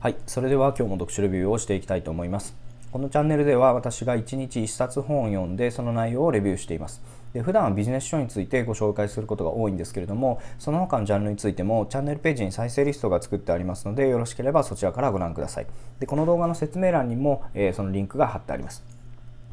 はい、それでは今日も読書レビューをしていきたいと思います。このチャンネルでは私が1日1冊本を読んでその内容をレビューしています。で普段はビジネス書についてご紹介することが多いんですけれどもその他のジャンルについてもチャンネルページに再生リストが作ってありますのでよろしければそちらからご覧くださいでこの動画の説明欄にも、えー、そのリンクが貼ってあります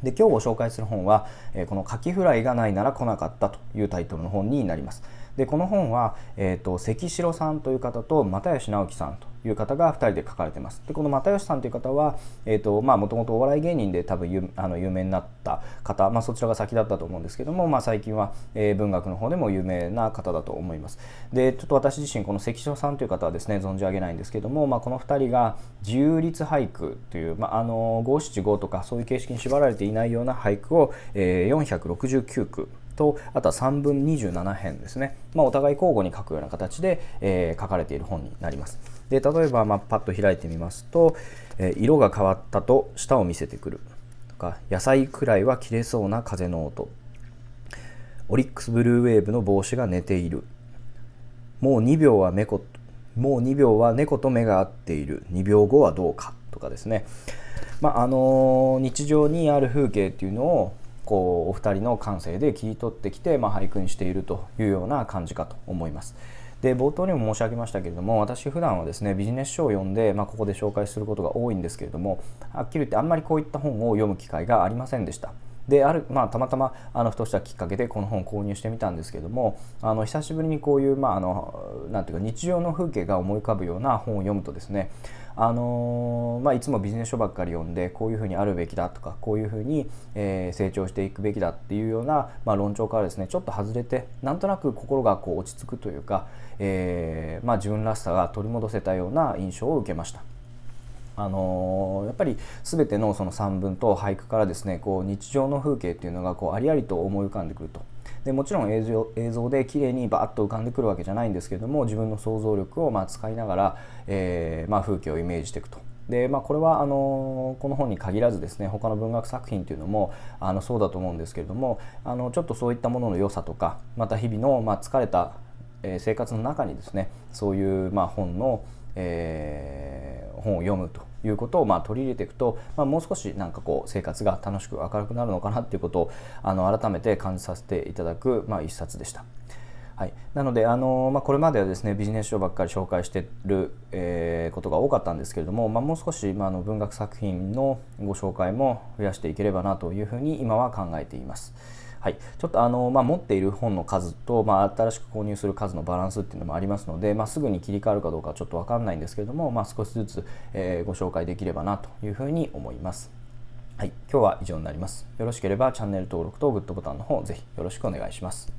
で今日ご紹介する本は、えー、この「カキフライがないなら来なかった」というタイトルの本になりますでこの本は、えーと、関城さんという方と又吉直樹さんという方が2人で書かれてます。でこの又吉さんという方はも、えーとまあ、ともとお笑い芸人で多分有あの有名になった方、まあ、そちらが先だったと思うんですけども、まあ、最近は、えー、文学の方でも有名な方だと思います。でちょっと私自身この関所さんという方はですね存じ上げないんですけども、まあ、この2人が自由律俳句という、まあ、あの五七五とかそういう形式に縛られていないような俳句を、えー、469句とあとは3分27編ですね、まあ、お互い交互に書くような形で、えー、書かれている本になります。で例えば、まあ、パッと開いてみますと、えー、色が変わったと舌を見せてくるとか野菜くらいは切れそうな風の音オリックスブルーウェーブの帽子が寝ているもう2秒は猫もう2秒は猫と目が合っている2秒後はどうかとかですね、まあ、あのー、日常にある風景っていうのをこうお二人の感性で切り取ってきて、まあ、俳句にしているというような感じかと思います。で冒頭にも申し上げましたけれども私普段はですねビジネス書を読んで、まあ、ここで紹介することが多いんですけれどもはっきり言ってあんまりこういった本を読む機会がありませんでした。である、まあ、たまたまあのふとしたきっかけでこの本を購入してみたんですけどもあの久しぶりにこういう、まあ、あのなんていうか日常の風景が思い浮かぶような本を読むとですねあのまあ、いつもビジネス書ばっかり読んでこういうふうにあるべきだとかこういうふうに、え成長していくべきだっていうような、まあ、論調からですねちょっと外れてなんとなく心がこう落ち着くというか、えー、まあ、自分らしさが取り戻せたような印象を受けました。あのー、やっぱり全てのその散文と俳句からですねこう日常の風景っていうのがこうありありと思い浮かんでくると。でもちろん映像映像で綺麗にバッと浮かんでくるわけじゃないんですけども自分の想像力をま使いながら、えー、ま風景をイメージしていくとで、まあ、これはあのこの本に限らずですね他の文学作品というのもあのそうだと思うんですけれどもあのちょっとそういったものの良さとかまた日々の、ま疲れた生活の中にですねそういう、ま本の、えー本を読むということをま取り入れていくと、まあ、もう少しなんかこう生活が楽しく明るくなるのかなっていうことをあの改めて感じさせていただく、まあ、一冊でした。はい、なのであの、まあ、これまではですねビジネス書ばっかり紹介してる、えー、ことが多かったんですけれども、まあ、もう少し、まあ、の文学作品のご紹介も増やしていければなというふうに今は考えています。はい、ちょっとあの、まあ、持っている本の数と、まあ、新しく購入する数のバランスっていうのもありますので、まあ、すぐに切り替わるかどうかちょっと分かんないんですけれども、まあ、少しずつ、えー、ご紹介できればなというふうに思います。はい、今日は以上になります。よろしければチャンネル登録とグッドボタンの方ぜひよろしくお願いします。